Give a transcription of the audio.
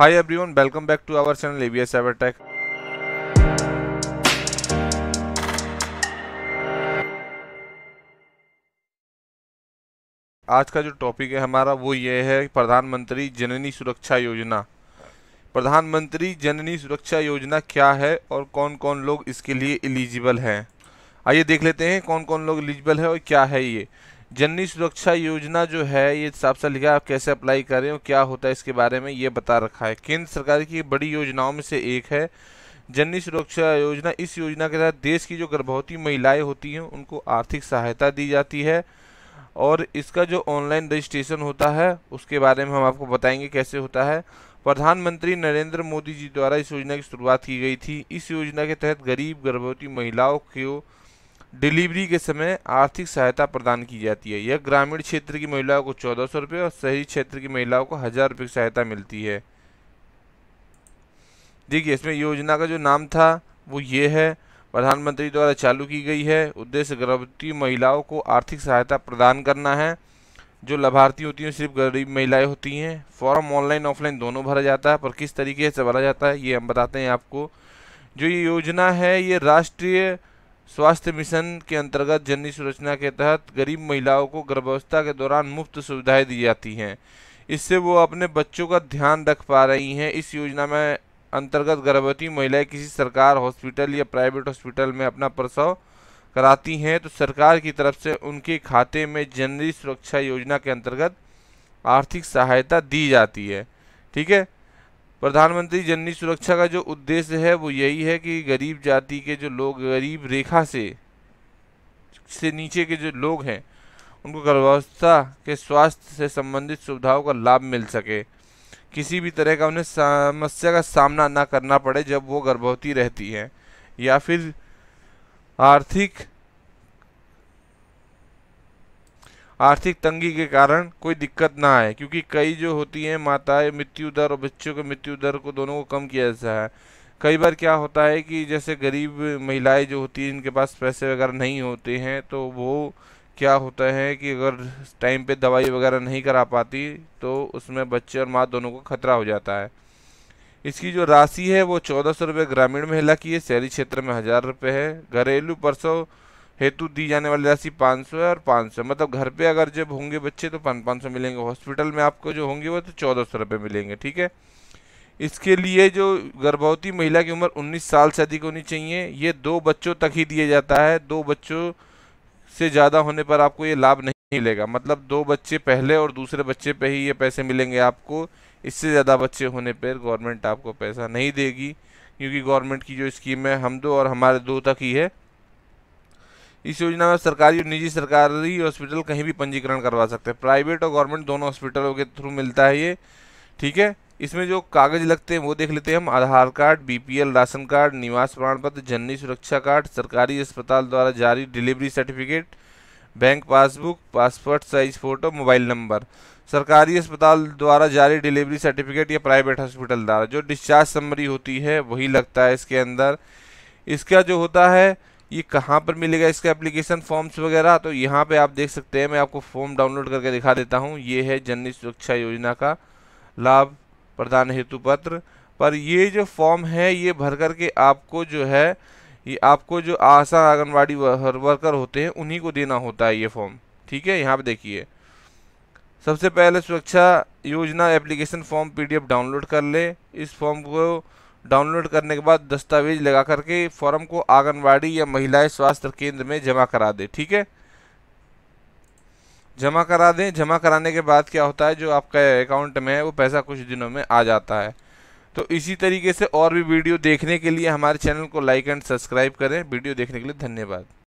everyone welcome back to our channel AVS cyber tech आज का जो टॉपिक है हमारा वो ये है प्रधानमंत्री जननी सुरक्षा योजना प्रधानमंत्री जननी सुरक्षा योजना क्या है और कौन कौन लोग इसके लिए एलिजिबल हैं आइए देख लेते हैं कौन कौन लोग एलिजिबल है और क्या है ये जननी सुरक्षा योजना जो है ये साफ साफ लिखा है आप कैसे अप्लाई करें और क्या होता है इसके बारे में ये बता रखा है केंद्र सरकार की बड़ी योजनाओं में से एक है जननी सुरक्षा योजना इस योजना के तहत देश की जो गर्भवती महिलाएं होती हैं उनको आर्थिक सहायता दी जाती है और इसका जो ऑनलाइन रजिस्ट्रेशन होता है उसके बारे में हम आपको बताएंगे कैसे होता है प्रधानमंत्री नरेंद्र मोदी जी द्वारा इस योजना की शुरुआत की गई थी इस योजना के तहत गरीब गर्भवती महिलाओं को डिलीवरी के समय आर्थिक सहायता प्रदान की जाती है यह ग्रामीण क्षेत्र की महिलाओं को चौदह सौ रुपये और शहरी क्षेत्र की महिलाओं को हज़ार रुपये की सहायता मिलती है देखिए इसमें योजना का जो नाम था वो ये है प्रधानमंत्री द्वारा चालू की गई है उद्देश्य गर्भवती महिलाओं को आर्थिक सहायता प्रदान करना है जो लाभार्थी होती हैं सिर्फ गरीब महिलाएं होती हैं फॉर्म ऑनलाइन ऑफलाइन दोनों भरा जाता है पर किस तरीके से भरा जाता है ये हम बताते हैं आपको जो ये योजना है ये राष्ट्रीय स्वास्थ्य मिशन के अंतर्गत जननी संरचना के तहत गरीब महिलाओं को गर्भावस्था के दौरान मुफ्त सुविधाएं दी जाती हैं इससे वो अपने बच्चों का ध्यान रख पा रही हैं इस योजना में अंतर्गत गर्भवती महिलाएं किसी सरकार हॉस्पिटल या प्राइवेट हॉस्पिटल में अपना प्रसव कराती हैं तो सरकार की तरफ से उनके खाते में जननी सुरक्षा योजना के अंतर्गत आर्थिक सहायता दी जाती है ठीक है प्रधानमंत्री जननी सुरक्षा का जो उद्देश्य है वो यही है कि गरीब जाति के जो लोग गरीब रेखा से से नीचे के जो लोग हैं उनको गर्भावस्था के स्वास्थ्य से संबंधित सुविधाओं का लाभ मिल सके किसी भी तरह का उन्हें समस्या का सामना ना करना पड़े जब वो गर्भवती रहती हैं या फिर आर्थिक आर्थिक तंगी के कारण कोई दिक्कत ना आए क्योंकि कई जो होती हैं माताएं मृत्यु दर और बच्चों के मृत्यु दर को दोनों को कम किया जाता है कई बार क्या होता है कि जैसे गरीब महिलाएं जो होती हैं इनके पास पैसे वगैरह नहीं होते हैं तो वो क्या होता है कि अगर टाइम पे दवाई वगैरह नहीं करा पाती तो उसमें बच्चे और माँ दोनों को खतरा हो जाता है इसकी जो राशि है वो चौदह सौ रुपये ग्रामीण महिला की है शहरी क्षेत्र में हज़ार रुपये है घरेलू परसों हेतु दी जाने वाली राशि 500 है और 500 मतलब घर पे अगर जब होंगे बच्चे तो पाँच पाँच मिलेंगे हॉस्पिटल में आपको जो होंगे वो तो चौदह सौ रुपये मिलेंगे ठीक है इसके लिए जो गर्भवती महिला की उम्र 19 साल से अधिक होनी चाहिए ये दो बच्चों तक ही दिया जाता है दो बच्चों से ज़्यादा होने पर आपको ये लाभ नहीं मिलेगा मतलब दो बच्चे पहले और दूसरे बच्चे पर ही ये पैसे मिलेंगे आपको इससे ज़्यादा बच्चे होने पर गवर्नमेंट आपको पैसा नहीं देगी क्योंकि गवर्नमेंट की जो स्कीम है हम दो और हमारे दो तक ही है इस योजना में सरकारी और निजी सरकारी हॉस्पिटल कहीं भी पंजीकरण करवा सकते हैं प्राइवेट और गवर्नमेंट दोनों हॉस्पिटलों के थ्रू मिलता है ये ठीक है इसमें जो कागज़ लगते हैं वो देख लेते हैं हम Aadhaar card BPL ration card निवास प्रमाण पत्र जननी सुरक्षा कार्ड सरकारी अस्पताल द्वारा जारी delivery certificate bank passbook passport size photo mobile number सरकारी अस्पताल द्वारा जारी डिलीवरी सर्टिफिकेट या प्राइवेट हॉस्पिटल द्वारा जो डिस्चार्ज समरी होती है वही लगता है इसके अंदर इसका जो होता है ये कहाँ पर मिलेगा इसका एप्लीकेशन फॉर्म्स वगैरह तो यहाँ पे आप देख सकते हैं मैं आपको फॉर्म डाउनलोड करके दिखा देता हूँ ये है जननी सुरक्षा योजना का लाभ प्रदान हेतु पत्र पर ये जो फॉर्म है ये भर कर के आपको जो है ये आपको जो आशा आंगनबाड़ी वर्कर होते हैं उन्हीं को देना होता है ये फॉर्म ठीक है यहाँ पर देखिए सबसे पहले सुरक्षा योजना एप्लीकेशन फॉर्म पी डाउनलोड कर ले इस फॉर्म को डाउनलोड करने के बाद दस्तावेज लगा करके फॉर्म को आंगनबाड़ी या महिलाएं स्वास्थ्य केंद्र में जमा करा दें ठीक है जमा करा दें जमा कराने के बाद क्या होता है जो आपका अकाउंट में है वो पैसा कुछ दिनों में आ जाता है तो इसी तरीके से और भी वीडियो देखने के लिए हमारे चैनल को लाइक एंड सब्सक्राइब करें वीडियो देखने के लिए धन्यवाद